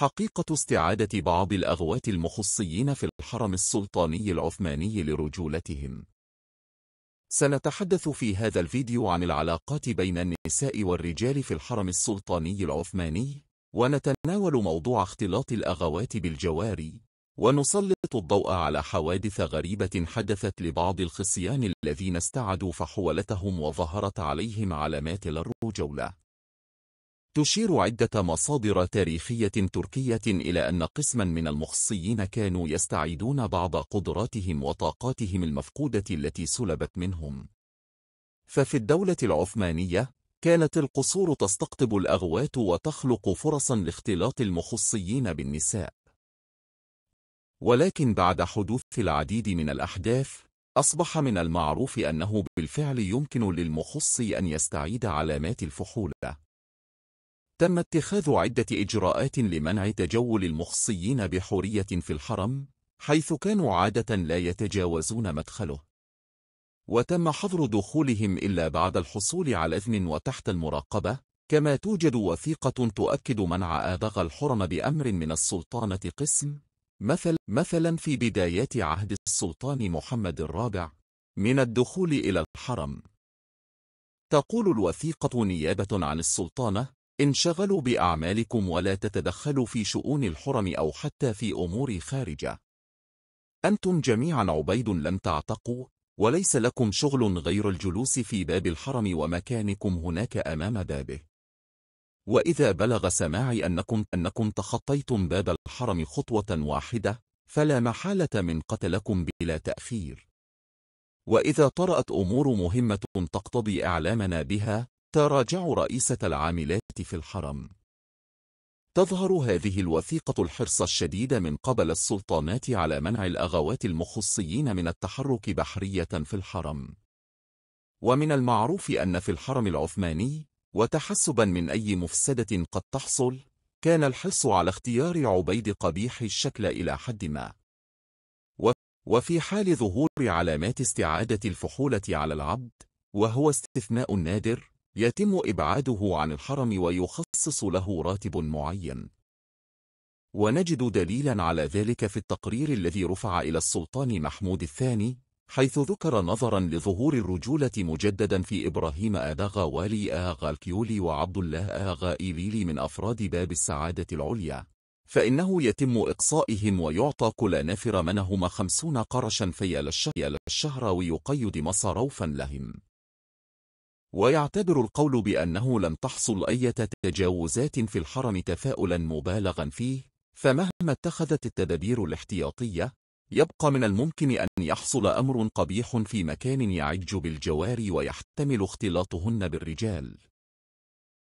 حقيقة استعادة بعض الأغوات المخصيين في الحرم السلطاني العثماني لرجولتهم سنتحدث في هذا الفيديو عن العلاقات بين النساء والرجال في الحرم السلطاني العثماني ونتناول موضوع اختلاط الأغوات بالجواري ونسلط الضوء على حوادث غريبة حدثت لبعض الخصيان الذين استعدوا فحولتهم وظهرت عليهم علامات الرجولة تشير عدة مصادر تاريخية تركية إلى أن قسما من المخصيين كانوا يستعيدون بعض قدراتهم وطاقاتهم المفقودة التي سلبت منهم ففي الدولة العثمانية كانت القصور تستقطب الأغوات وتخلق فرصا لاختلاط المخصيين بالنساء ولكن بعد حدوث العديد من الأحداث أصبح من المعروف أنه بالفعل يمكن للمخصي أن يستعيد علامات الفحولة تم اتخاذ عدة إجراءات لمنع تجول المخصيين بحورية في الحرم حيث كانوا عادة لا يتجاوزون مدخله وتم حظر دخولهم إلا بعد الحصول على إذن وتحت المراقبة كما توجد وثيقة تؤكد منع آبغ الحرم بأمر من السلطانة قسم مثل مثلا في بدايات عهد السلطان محمد الرابع من الدخول إلى الحرم تقول الوثيقة نيابة عن السلطانة انشغلوا بأعمالكم ولا تتدخلوا في شؤون الحرم أو حتى في أمور خارجة أنتم جميعا عبيد لم تعتقوا وليس لكم شغل غير الجلوس في باب الحرم ومكانكم هناك أمام بابه وإذا بلغ سماعي أنكم, أنكم تخطيتم باب الحرم خطوة واحدة فلا محالة من قتلكم بلا تأخير وإذا طرأت أمور مهمة تقتضي إعلامنا بها تراجع رئيسة العاملات في الحرم تظهر هذه الوثيقة الحرص الشديد من قبل السلطانات على منع الأغوات المخصيين من التحرك بحرية في الحرم ومن المعروف أن في الحرم العثماني وتحسبا من أي مفسدة قد تحصل كان الحرص على اختيار عبيد قبيح الشكل إلى حد ما وفي حال ظهور علامات استعادة الفحولة على العبد وهو استثناء نادر يتم إبعاده عن الحرم ويخصص له راتب معين ونجد دليلا على ذلك في التقرير الذي رفع إلى السلطان محمود الثاني حيث ذكر نظرا لظهور الرجولة مجددا في إبراهيم آداغا والي آغا الكيولي وعبد الله آغا إيليلي من أفراد باب السعادة العليا فإنه يتم إقصائهم ويعطى كل نافر منهما خمسون قرشا فيال الشهر ويقيد مصروفا لهم ويعتبر القول بأنه لم تحصل أي تجاوزات في الحرم تفاؤلا مبالغا فيه فمهما اتخذت التدابير الاحتياطية يبقى من الممكن أن يحصل أمر قبيح في مكان يعج بالجوار ويحتمل اختلاطهن بالرجال